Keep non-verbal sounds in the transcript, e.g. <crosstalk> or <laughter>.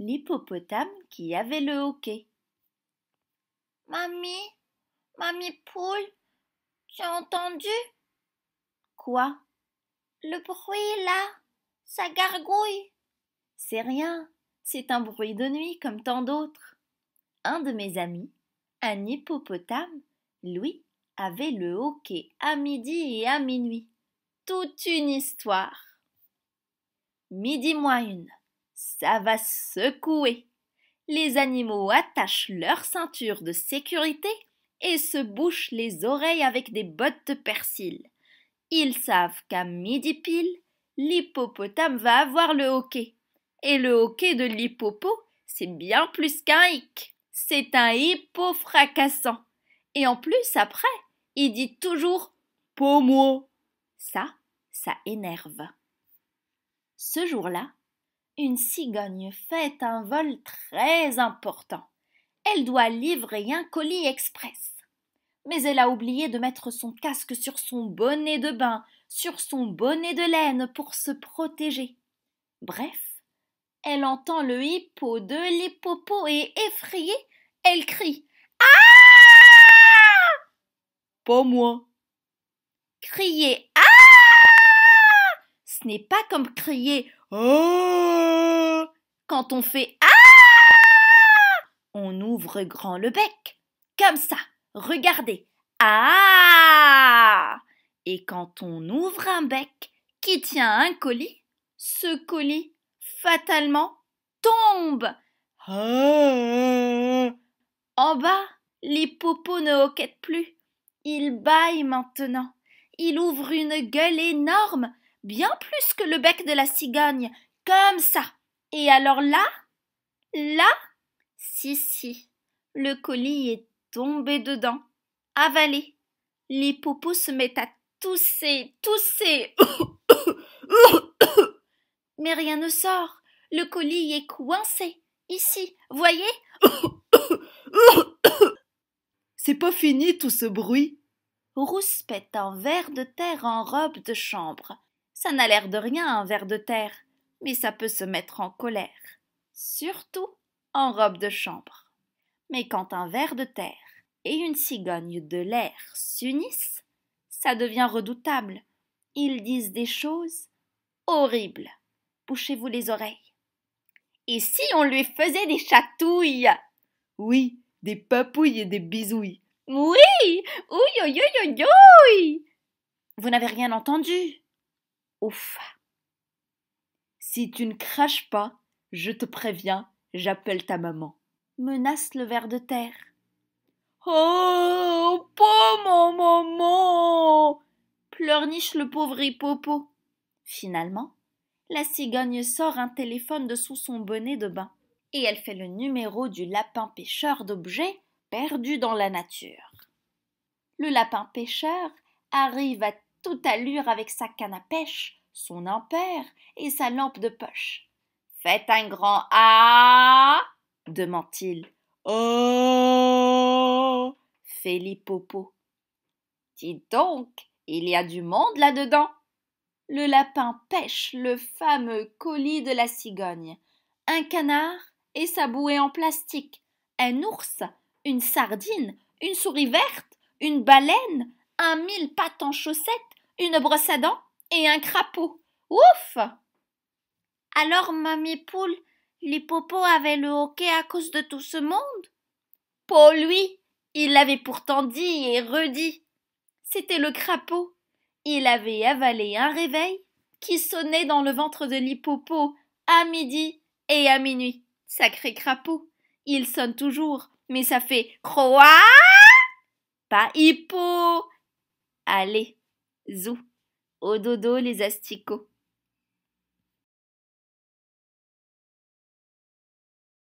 l'hippopotame qui avait le hoquet. Mamie, mamie poule, tu as entendu Quoi Le bruit là, ça gargouille. C'est rien, c'est un bruit de nuit comme tant d'autres. Un de mes amis, un hippopotame, lui, avait le hoquet à midi et à minuit. Toute une histoire. Midi moins une. Ça va secouer. Les animaux attachent leur ceinture de sécurité et se bouchent les oreilles avec des bottes de persil. Ils savent qu'à midi pile, l'hippopotame va avoir le hoquet. Et le hoquet de l'hippopo, c'est bien plus qu'un hic. C'est un hippo fracassant. Et en plus, après, il dit toujours pomo ». Ça, ça énerve. Ce jour-là, une cigogne fait un vol très important. Elle doit livrer un colis express. Mais elle a oublié de mettre son casque sur son bonnet de bain, sur son bonnet de laine pour se protéger. Bref, elle entend le hippo de l'hippopo et effrayée, elle crie Ah Pas moi Crier n'est pas comme crier oh quand on fait ah On ouvre grand le bec, comme ça, regardez Ah Et quand on ouvre un bec qui tient un colis, ce colis, fatalement, tombe oh En bas, les popos ne hoquettent plus. Ils baillent maintenant. Il ouvre une gueule énorme bien plus que le bec de la cigogne, comme ça. Et alors là Là Si, si. Le colis est tombé dedans, avalé. Les popos se mettent à tousser, tousser. <coughs> Mais rien ne sort. Le colis est coincé. Ici, voyez <coughs> C'est pas fini tout ce bruit. Rousse pète un verre de terre en robe de chambre. Ça n'a l'air de rien un ver de terre, mais ça peut se mettre en colère, surtout en robe de chambre. Mais quand un ver de terre et une cigogne de l'air s'unissent, ça devient redoutable. Ils disent des choses horribles. Bouchez-vous les oreilles. Et si on lui faisait des chatouilles Oui, des papouilles et des bisouilles. Oui, oui, oui. Vous n'avez rien entendu « Ouf Si tu ne craches pas, je te préviens, j'appelle ta maman. Menace le ver de terre. Oh, pauvre maman pleurniche le pauvre hippopo. Finalement, la cigogne sort un téléphone de sous son bonnet de bain et elle fait le numéro du lapin pêcheur d'objets perdus dans la nature. Le lapin pêcheur arrive à toute allure avec sa canne à pêche, son ampère et sa lampe de poche. Faites un grand A demande-t-il. Oh fait l'hippopo. Dis donc, il y a du monde là-dedans. Le lapin pêche le fameux colis de la cigogne, un canard et sa bouée en plastique, un ours, une sardine, une souris verte, une baleine, un mille pattes en chaussettes, une brosse à dents et un crapaud. Ouf Alors, mamie poule, l'hippopo avait le hoquet à cause de tout ce monde Pour lui, il l'avait pourtant dit et redit. C'était le crapaud. Il avait avalé un réveil qui sonnait dans le ventre de l'hippopo à midi et à minuit. Sacré crapaud. Il sonne toujours, mais ça fait croa. Pas hippo, Allez, zou, au dodo les asticots.